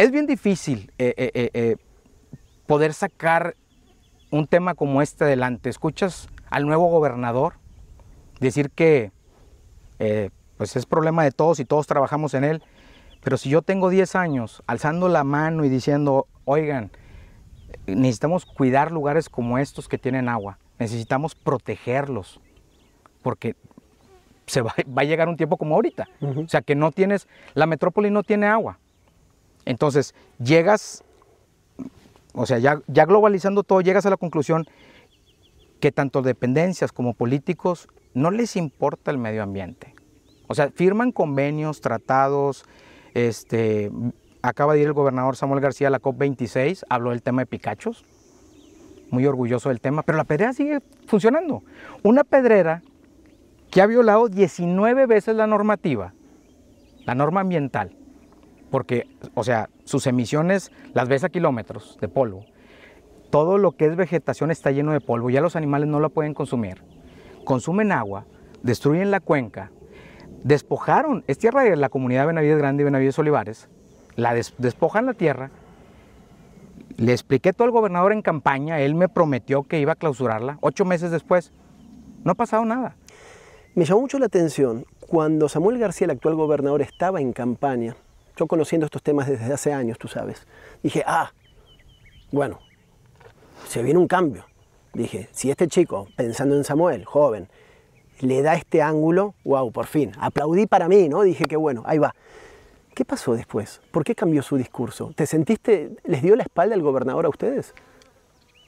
Es bien difícil eh, eh, eh, poder sacar un tema como este adelante. Escuchas al nuevo gobernador decir que pues es problema de todos y todos trabajamos en él. Pero si yo tengo 10 años alzando la mano y diciendo, oigan, necesitamos cuidar lugares como estos que tienen agua, necesitamos protegerlos, porque se va, a llegar un tiempo como ahorita. O sea, que no tienes, la metrópoli no tiene agua. Entonces, llegas, o sea, ya, globalizando todo, llegas a la conclusión que tanto dependencias como políticos no les importa el medio ambiente. O sea, firman convenios, tratados, este, acaba de ir el gobernador Samuel García a la COP26, habló del tema de Picachos, muy orgulloso del tema, pero la pedrera sigue funcionando. Una pedrera que ha violado 19 veces la normativa, la norma ambiental, porque, o sea, sus emisiones las ves a kilómetros de polvo. Todo lo que es vegetación está lleno de polvo, ya los animales no la pueden consumir. Consumen agua, destruyen la cuenca, despojaron, es tierra de la comunidad Benavides Grande y Benavides Olivares, la despojan la tierra. Le expliqué todo al gobernador en campaña, él me prometió que iba a clausurarla. Ocho meses después, no ha pasado nada. Me llamó mucho la atención cuando Samuel García, el actual gobernador, estaba en campaña yo conociendo estos temas desde hace años, tú sabes, dije, ah, bueno, se viene un cambio. Dije, si este chico, pensando en Samuel, joven, le da este ángulo, wow, por fin. Aplaudí para mí, ¿no? Dije que bueno, ahí va. ¿Qué pasó después? ¿Por qué cambió su discurso? ¿Te sentiste, les dio la espalda el gobernador a ustedes?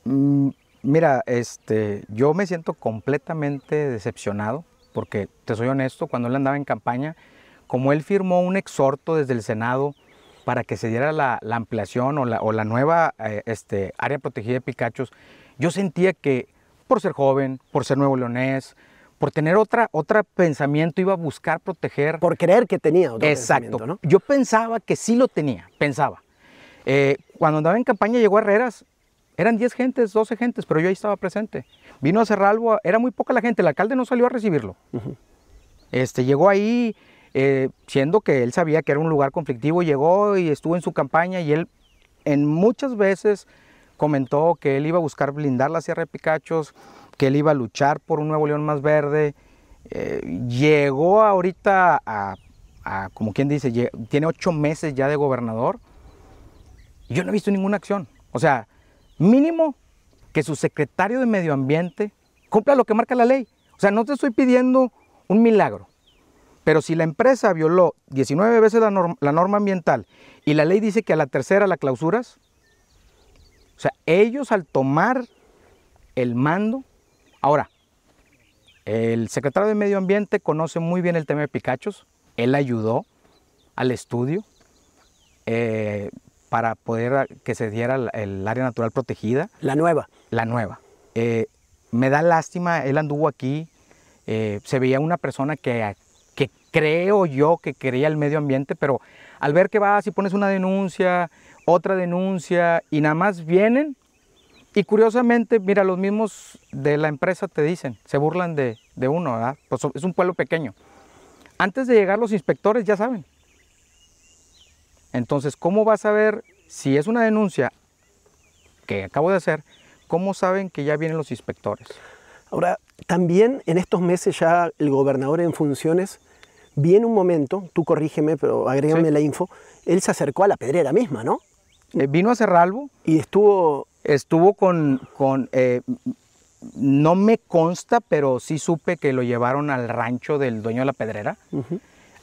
Mm, mira, este, yo me siento completamente decepcionado, porque te soy honesto, cuando él andaba en campaña, como él firmó un exhorto desde el Senado para que se diera la, ampliación o la, nueva eh, este, área protegida de Picachos, yo sentía que por ser joven, por ser nuevo leonés, por tener otra, otro pensamiento, iba a buscar proteger. Por creer que tenía otro Exacto. ¿no? Yo pensaba que sí lo tenía, pensaba. Eh, cuando andaba en campaña llegó a Herreras, eran 10 gentes, 12 gentes, pero yo ahí estaba presente. Vino a algo, era muy poca la gente, el alcalde no salió a recibirlo. este, llegó ahí, eh, siendo que él sabía que era un lugar conflictivo, llegó y estuvo en su campaña y él en muchas veces comentó que él iba a buscar blindar la Sierra de Picachos, que él iba a luchar por un Nuevo León más verde. Eh, llegó ahorita a, a, como quien dice, tiene ocho meses ya de gobernador. yo no he visto ninguna acción. O sea, mínimo que su secretario de Medio Ambiente cumpla lo que marca la ley. O sea, no te estoy pidiendo un milagro. Pero si la empresa violó 19 veces la norma, ambiental y la ley dice que a la tercera la clausuras, o sea, ellos al tomar el mando, ahora, el secretario de Medio Ambiente conoce muy bien el tema de Picachos, él ayudó al estudio eh, para poder que se diera el área natural protegida. La nueva. La nueva. Eh, me da lástima, él anduvo aquí, eh, se veía una persona que creo yo que quería el medio ambiente, pero al ver que vas y pones una denuncia, otra denuncia y nada más vienen y curiosamente, mira, los mismos de la empresa te dicen, se burlan de, uno, ¿verdad? Pues es un pueblo pequeño. Antes de llegar los inspectores ya saben. Entonces, ¿cómo vas a ver si es una denuncia que acabo de hacer? ¿Cómo saben que ya vienen los inspectores? Ahora, también en estos meses ya el gobernador en funciones vi en un momento, tú corrígeme, pero agrégame la info, él se acercó a la pedrera misma, ¿no? Eh, vino a Cerralvo Y estuvo... Estuvo con... con eh, no me consta, pero sí supe que lo llevaron al rancho del dueño de la pedrera.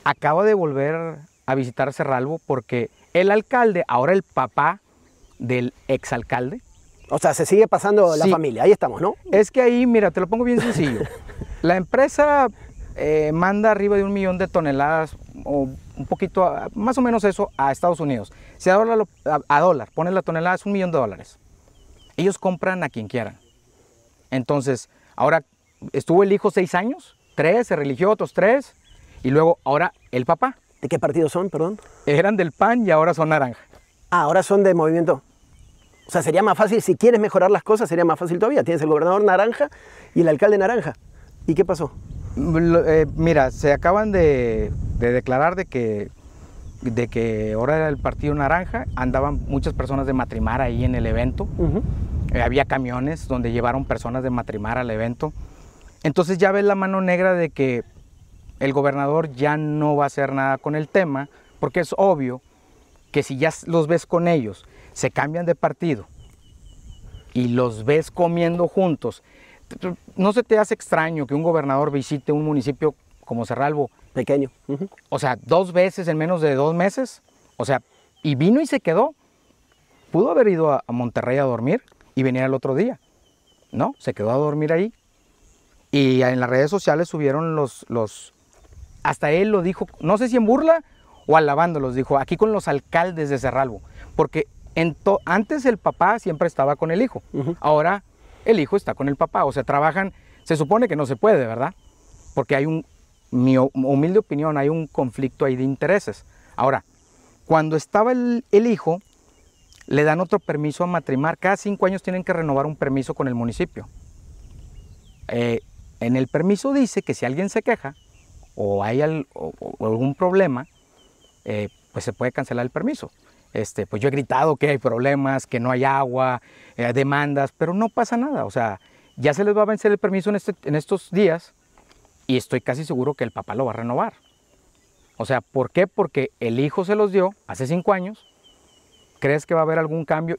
Acaba de volver a visitar Cerralbo porque el alcalde, ahora el papá del exalcalde. O sea, se sigue pasando la familia, ahí estamos, ¿no? Es que ahí, mira, te lo pongo bien sencillo. la empresa eh, manda arriba de un millón de toneladas o un poquito, más o menos eso, a Estados Unidos. Si a dólar, a, dólar ponen la tonelada es un millón de dólares. Ellos compran a quien quieran. Entonces, ahora estuvo el hijo seis años, tres, se religió otros tres, y luego ahora el papá. ¿De qué partido son, perdón? Eran del PAN y ahora son naranja. Ah, ahora son de movimiento. O sea, sería más fácil, si quieres mejorar las cosas, sería más fácil todavía. Tienes el gobernador naranja y el alcalde naranja. ¿Y qué pasó? Eh, mira, se acaban de, declarar de que, de que ahora era el Partido Naranja, andaban muchas personas de Matrimar ahí en el evento, eh, había camiones donde llevaron personas de Matrimar al evento, entonces ya ves la mano negra de que el gobernador ya no va a hacer nada con el tema, porque es obvio que si ya los ves con ellos, se cambian de partido y los ves comiendo juntos ¿no se te hace extraño que un gobernador visite un municipio como Cerralbo? Pequeño. O sea, dos veces en menos de dos meses. O sea, y vino y se quedó. Pudo haber ido a Monterrey a dormir y venir al otro día. No, se quedó a dormir ahí. Y en las redes sociales subieron los, los... Hasta él lo dijo, no sé si en burla o alabándolos, dijo, aquí con los alcaldes de Cerralbo. Porque en antes el papá siempre estaba con el hijo. Ahora el hijo está con el papá. O sea, trabajan, se supone que no se puede, ¿verdad? Porque hay un, mi humilde opinión, hay un conflicto ahí de intereses. Ahora, cuando estaba el, hijo, le dan otro permiso a matrimar. Cada cinco años tienen que renovar un permiso con el municipio. Eh, en el permiso dice que si alguien se queja o hay algún problema, eh, pues se puede cancelar el permiso. Este, pues yo he gritado que hay problemas, que no hay agua, eh, demandas, pero no pasa nada. O sea, ya se les va a vencer el permiso este, en estos días y estoy casi seguro que el papá lo va a renovar. O sea, ¿por qué? Porque el hijo se los dio hace cinco años. ¿Crees que va a haber algún cambio?